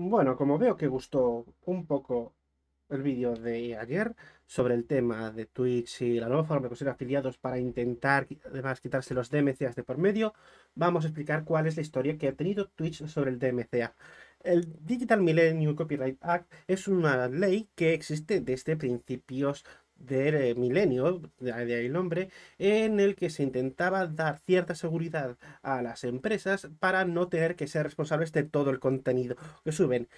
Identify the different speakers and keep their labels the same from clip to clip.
Speaker 1: Bueno, como veo que gustó un poco el vídeo de ayer sobre el tema de Twitch y la nueva forma de conseguir afiliados para intentar además quitarse los DMCA de por medio, vamos a explicar cuál es la historia que ha tenido Twitch sobre el DMCA. El Digital Millennium Copyright Act es una ley que existe desde principios eh, de milenio, de ahí el nombre, en el que se intentaba dar cierta seguridad a las empresas para no tener que ser responsables de todo el contenido que suben.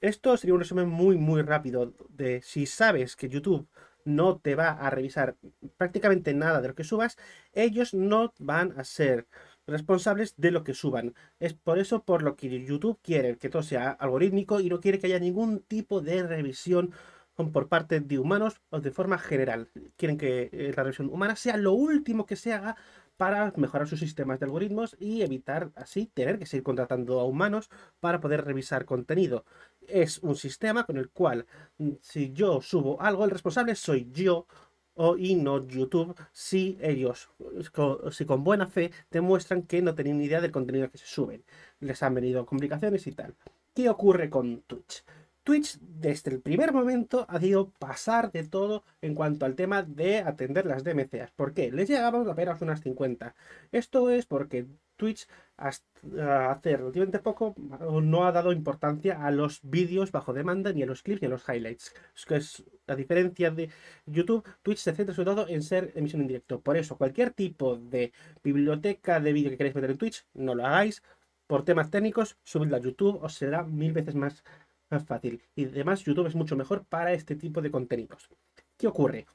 Speaker 1: Esto sería un resumen muy, muy rápido de si sabes que YouTube no te va a revisar prácticamente nada de lo que subas, ellos no van a ser responsables de lo que suban. Es por eso por lo que YouTube quiere que todo sea algorítmico y no quiere que haya ningún tipo de revisión son por parte de humanos o de forma general. Quieren que eh, la revisión humana sea lo último que se haga para mejorar sus sistemas de algoritmos y evitar así tener que seguir contratando a humanos para poder revisar contenido. Es un sistema con el cual mm, si yo subo algo, el responsable soy yo o, y no YouTube si ellos, eh, si con buena fe, demuestran que no tienen ni idea del contenido que se suben. Les han venido complicaciones y tal. ¿Qué ocurre con Twitch? Twitch desde el primer momento ha sido pasar de todo en cuanto al tema de atender las DMCas. ¿Por qué? Les llegábamos apenas unas 50. Esto es porque Twitch hasta ah, hace relativamente poco ah, no ha dado importancia a los vídeos bajo demanda ni a los clips ni a los highlights. Es que es la diferencia de YouTube, Twitch se centra sobre todo en ser emisión en directo. Por eso, cualquier tipo de biblioteca de vídeo que queráis meter en Twitch, no lo hagáis. Por temas técnicos, subidla a YouTube, os será mil veces más más fácil. Y además YouTube es mucho mejor para este tipo de contenidos. ¿Qué ocurre?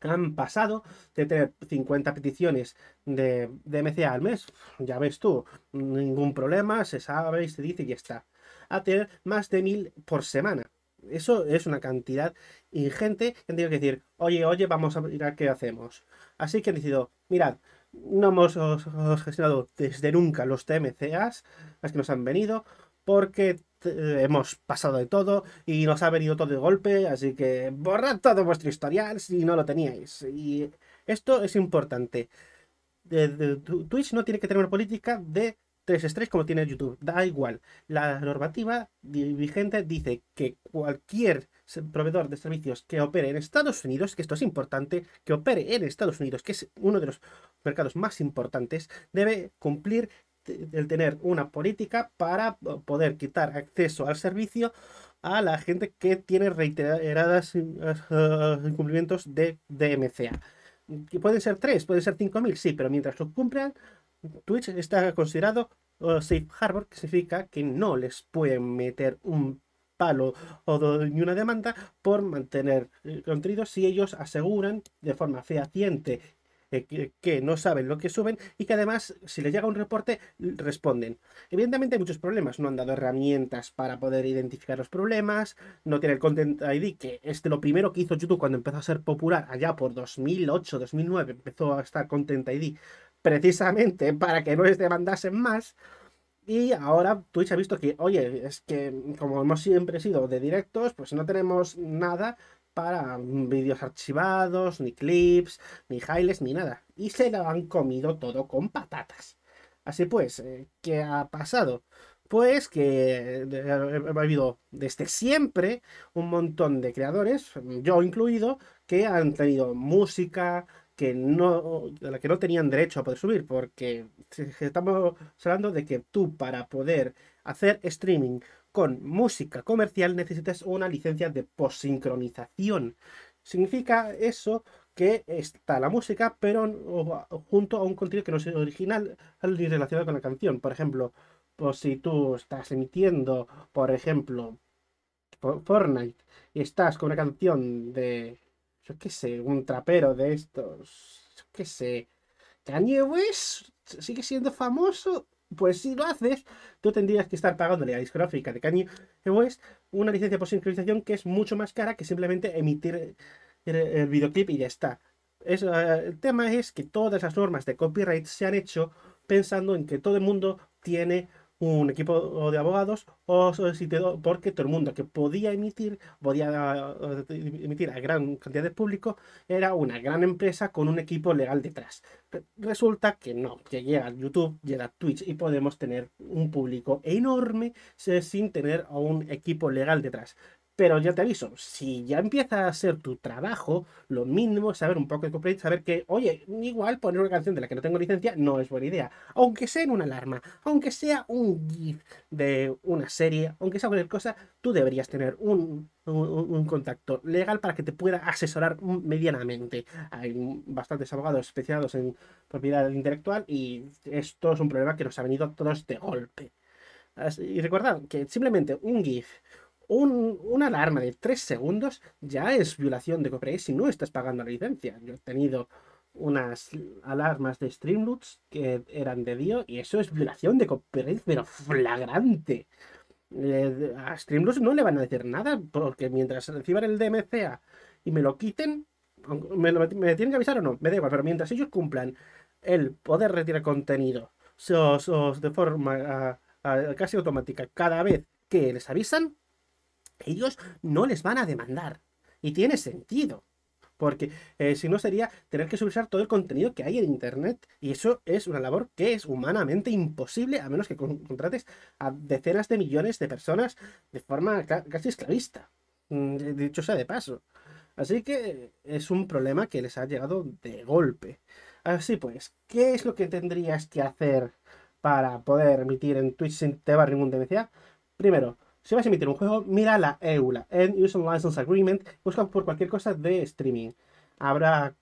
Speaker 1: Han pasado de tener 50 peticiones de, de MCA al mes, ya ves tú, ningún problema, se sabe y se dice y ya está, a tener más de mil por semana. Eso es una cantidad ingente que han tenido que decir, oye, oye, vamos a mirar qué hacemos. Así que han decidido, mirad, no hemos gestionado desde nunca los TMCAs, las que nos han venido, porque eh, hemos pasado de todo y nos ha venido todo de golpe, así que borrad todo vuestro historial si no lo teníais. Y esto es importante. Twitch no tiene que tener una política de tres estrés como tiene YouTube, da igual. La normativa vigente dice que cualquier proveedor de servicios que opere en Estados Unidos, que esto es importante, que opere en Estados Unidos, que es uno de los mercados más importantes, debe cumplir el tener una política para poder quitar acceso al servicio a la gente que tiene reiteradas eh, incumplimientos de DMCA. Que pueden ser 3, pueden ser 5.000, sí, pero mientras lo cumplan, Twitch está considerado eh, safe harbor, que significa que no les pueden meter un palo o ni una demanda por mantener el contenido si ellos aseguran de forma fehaciente que, no saben lo que suben y que además, si les llega un reporte, responden. Evidentemente hay muchos problemas, no han dado herramientas para poder identificar los problemas, no tiene el Content ID, que es lo primero que hizo YouTube cuando empezó a ser popular, allá por 2008, 2009, empezó a estar Content ID, precisamente para que no les demandasen más. Y ahora Twitch ha visto que, oye, es que como hemos siempre sido de directos, pues no tenemos nada, para vídeos archivados, ni clips, ni highlights, ni nada. Y se lo han comido todo con patatas. Así pues, eh, ¿qué ha pasado? Pues que ha habido desde siempre un montón de creadores, yo incluido, que han tenido música que no, la que no tenían derecho a poder subir, porque estamos hablando de que tú para poder hacer streaming con música comercial necesitas una licencia de posincronización. Significa eso que está la música, pero junto a un contenido que no es original ni relacionado con la canción. Por ejemplo, pues si tú estás emitiendo, por ejemplo, Fortnite, y estás con una canción de, yo qué sé, un trapero de estos, yo qué sé, Kanye West sigue siendo famoso, pues si lo haces, tú tendrías que estar pagándole a la discográfica de Kanye West una licencia por sincronización que es mucho más cara que simplemente emitir el, videoclip y ya está. Eh, el tema es que todas las normas de copyright se han hecho pensando en que todo el mundo tiene un equipo de abogados o solicitado porque todo el mundo que podía emitir, podía eh, emitir a gran cantidad de público, era una gran empresa con un equipo legal detrás. Resulta que no, que llega YouTube, llega Twitch y podemos tener un público enorme sin tener un equipo legal detrás. Pero ya te aviso, si ya empieza a ser tu trabajo, lo mínimo es saber un poco de copyright, saber que, oye, igual poner una canción de la que no tengo licencia no es buena idea. Aunque sea en una alarma, aunque sea un GIF de una serie, aunque sea cualquier cosa, tú deberías tener un, contacto legal para que te pueda asesorar medianamente. Hay bastantes abogados especializados en propiedad intelectual y esto es un problema que nos ha venido a todos de golpe. Y recordad que simplemente un GIF un, una alarma de 3 segundos ya es violación de copyright si no estás pagando la licencia. Yo he tenido unas alarmas de Streamloops que eran de Dio y eso es violación de copyright, pero flagrante. Eh, a Streamloops no le van a decir nada porque mientras reciban el DMCA y me lo quiten, me, tienen que avisar o no, me da pero mientras ellos cumplan el poder retirar contenido de forma ah, ah, casi automática cada vez que les avisan, ellos no les van a demandar. Y tiene sentido. Porque eh, si no sería tener que subsar todo el contenido que hay en Internet. Y eso es una labor que es humanamente imposible a menos que contrates a decenas de millones de personas de forma casi esclavista. Mm, dicho sea de paso. Así que eh, es un problema que les ha llegado de golpe. Así pues, ¿qué es lo que tendrías que hacer para poder emitir en Twitch sin te ningún DMCA? Primero, si vas a emitir un juego, mira la EULA, en End User License Agreement, busca por cualquier cosa de streaming. Habrá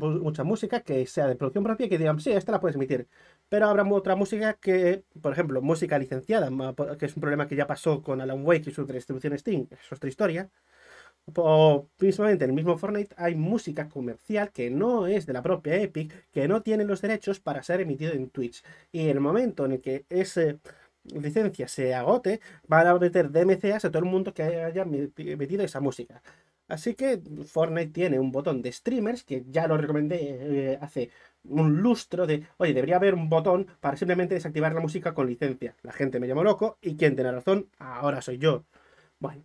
Speaker 1: mucha música que sea de producción propia que digan, sí, esta la puedes emitir. Pero habrá otra música que, por ejemplo, música licenciada, que es un problema que ya pasó con Alan Wake y su distribución Steam, es otra historia. O, principalmente en el mismo Fortnite hay música comercial que no es de la propia Epic, que no tiene los derechos para ser emitido en Twitch. Y en el momento en el que ese licencia se agote, van a meter DMCAs a todo el mundo que haya metido esa música. Así que Fortnite tiene un botón de streamers, que ya lo recomendé eh, hace un lustro de, oye, debería haber un botón para simplemente desactivar la música con licencia. La gente me llamó loco y quien tiene razón, ahora soy yo. Bueno,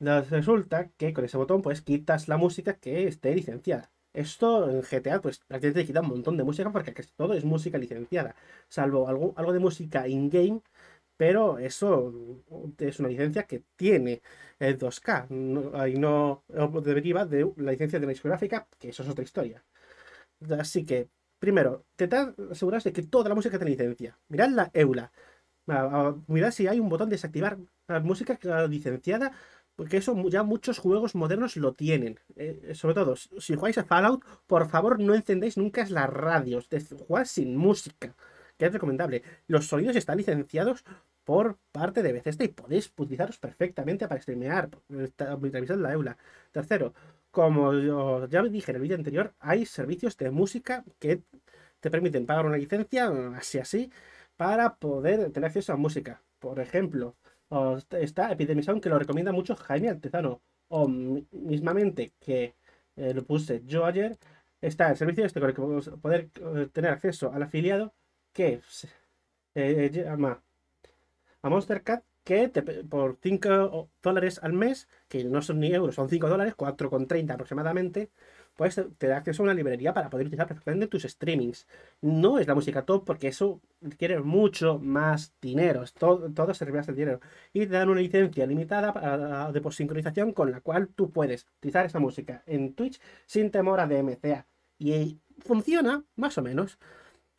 Speaker 1: resulta que con ese botón pues quitas la música que esté licenciada. Esto en GTA, pues prácticamente quita un montón de música porque todo es música licenciada, salvo algo, algo de música in-game pero eso mm, es una licencia que tiene el 2K no, y no deriva de la licencia de la discográfica, que eso es otra historia. Así que, primero, te asegurarse de que toda la música tiene licencia. Mirad la EULA. Ah, ah, mirad si hay un botón de desactivar la música licenciada, porque eso ya muchos juegos modernos lo tienen. Eh, sobre todo, si jugáis a Fallout, por favor no encendéis nunca las radios. Jugad sin música que es recomendable. Los sonidos están licenciados por parte de Bethesda y podéis utilizarlos perfectamente para streamear, revisar la EULA. Tercero, como ya dije en el vídeo anterior, hay servicios de música que te permiten pagar una licencia, así así, para poder tener acceso a música. Por ejemplo, está Epidemic Sound, que lo recomienda mucho Jaime Altezano, o mismamente que eh, lo puse yo ayer, está el servicio este con el que poder eh, tener acceso al afiliado que se pues, eh, llama a MonsterCat que por 5 dólares al mes, que no son ni euros, son 5 dólares, 4,30 aproximadamente, pues te da acceso a una librería para poder utilizar perfectamente tus streamings. No es la música top porque eso requiere mucho más dinero, todo, todo se refiere el dinero. Y te dan una licencia limitada ah, de posincronización con la cual tú puedes utilizar esa música en Twitch sin temor a DMCA. Y funciona, más o menos.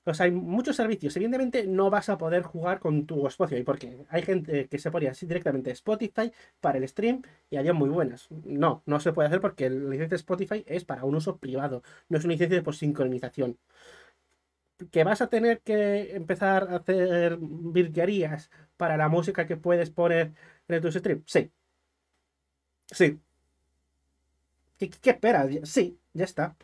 Speaker 1: O sea, hay muchos servicios. Evidentemente no vas a poder jugar con tu Spotify, porque hay gente que se ponía así directamente Spotify para el stream y harían muy buenas. No, no se puede hacer porque la licencia de Spotify es para un uso privado, no es una licencia por sincronización. Que vas a tener que empezar a hacer virguerías para la música que puedes poner en tu streams. Sí. Sí. qué esperas? Sí, ya está.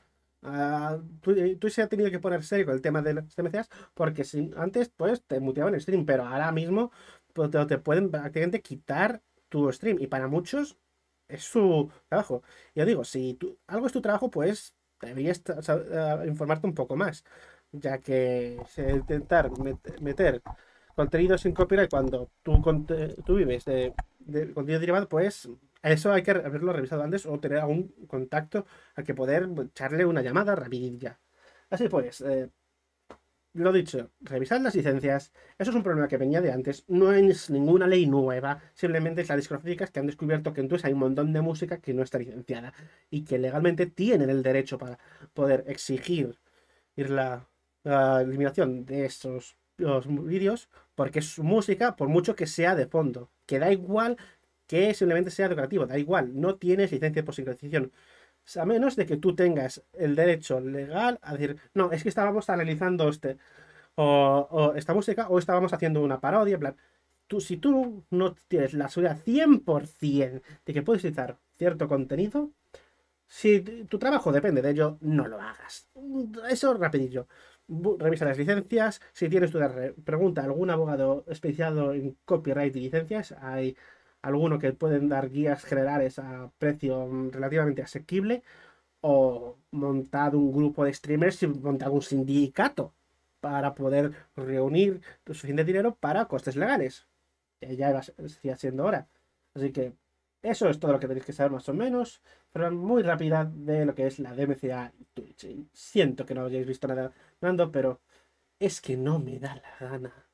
Speaker 1: Ah, tú eh, se ha tenido que poner serio con el tema de los TMCs, porque si, antes pues te muteaban el stream, pero ahora mismo pues, te, pueden prácticamente quitar tu stream y para muchos es su trabajo. Yo digo, si tú, algo es tu trabajo, pues deberías ah, informarte un poco más, ya que intentar meter contenido sin copyright cuando tú, tú vives de contenido derivado, pues eso hay que haberlo revisado antes o tener algún contacto al que poder echarle una llamada rapidilla. Así pues, eh, lo dicho, revisar las licencias. Eso es un problema que venía de antes. No es ninguna ley nueva. Simplemente es la discográficas que han descubierto que entonces hay un montón de música que no está licenciada y que legalmente tienen el derecho para poder exigir la, eliminación de esos vídeos porque es música, por mucho que sea de fondo. Que da igual que simplemente sea educativo, da igual, no tienes licencia por sincronización. A menos de que tú tengas el derecho legal a decir, no, es que estábamos analizando este, o, esta música, o estábamos haciendo una parodia, plan. Tú, si tú no tienes la seguridad 100% de que puedes utilizar cierto contenido, si tu trabajo depende de ello, no lo hagas. Eso rapidillo. Revisa las licencias. Si tienes tu pregunta a algún abogado especializado en copyright y licencias. Hay alguno que pueden dar guías generales a precio relativamente asequible, o montad un grupo de streamers y montad un sindicato para poder reunir suficiente dinero para costes legales. Que ya iba siendo ahora. Así que eso es todo lo que tenéis que saber más o menos. Pero muy rápida de lo que es la DMCA Twitch. siento que no hayáis visto nada, mando pero es que no me da la gana.